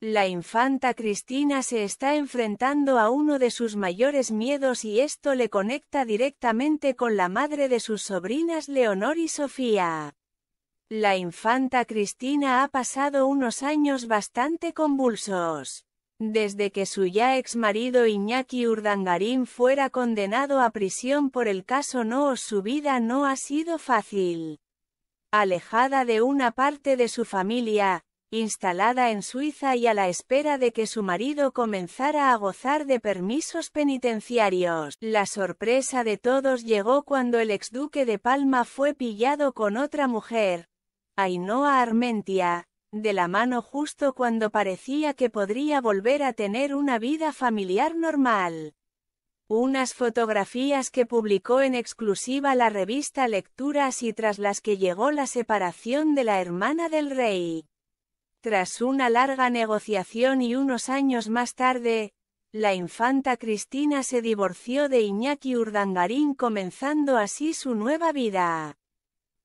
La infanta Cristina se está enfrentando a uno de sus mayores miedos y esto le conecta directamente con la madre de sus sobrinas Leonor y Sofía. La infanta Cristina ha pasado unos años bastante convulsos. Desde que su ya ex marido Iñaki Urdangarín fuera condenado a prisión por el caso Noos su vida no ha sido fácil. Alejada de una parte de su familia, instalada en Suiza y a la espera de que su marido comenzara a gozar de permisos penitenciarios. La sorpresa de todos llegó cuando el exduque de Palma fue pillado con otra mujer, Ainhoa Armentia, de la mano justo cuando parecía que podría volver a tener una vida familiar normal. Unas fotografías que publicó en exclusiva la revista Lecturas y tras las que llegó la separación de la hermana del rey. Tras una larga negociación y unos años más tarde, la infanta Cristina se divorció de Iñaki Urdangarín comenzando así su nueva vida.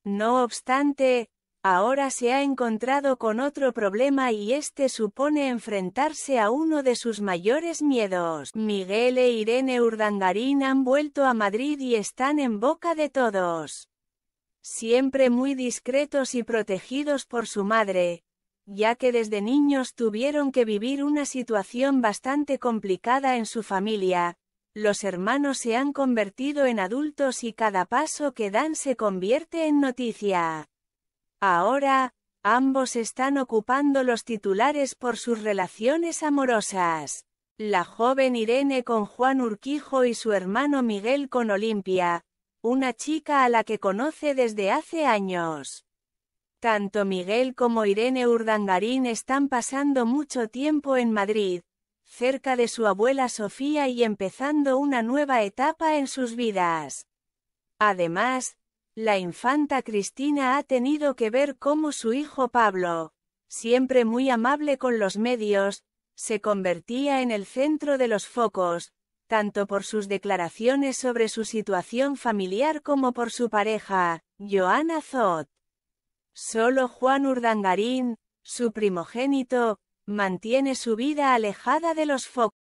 No obstante, ahora se ha encontrado con otro problema y este supone enfrentarse a uno de sus mayores miedos. Miguel e Irene Urdangarín han vuelto a Madrid y están en boca de todos. Siempre muy discretos y protegidos por su madre, ya que desde niños tuvieron que vivir una situación bastante complicada en su familia. Los hermanos se han convertido en adultos y cada paso que dan se convierte en noticia. Ahora, ambos están ocupando los titulares por sus relaciones amorosas. La joven Irene con Juan Urquijo y su hermano Miguel con Olimpia, una chica a la que conoce desde hace años. Tanto Miguel como Irene Urdangarín están pasando mucho tiempo en Madrid, cerca de su abuela Sofía y empezando una nueva etapa en sus vidas. Además, la infanta Cristina ha tenido que ver cómo su hijo Pablo, siempre muy amable con los medios, se convertía en el centro de los focos, tanto por sus declaraciones sobre su situación familiar como por su pareja, Joana Zot. Solo Juan Urdangarín, su primogénito, mantiene su vida alejada de los focos.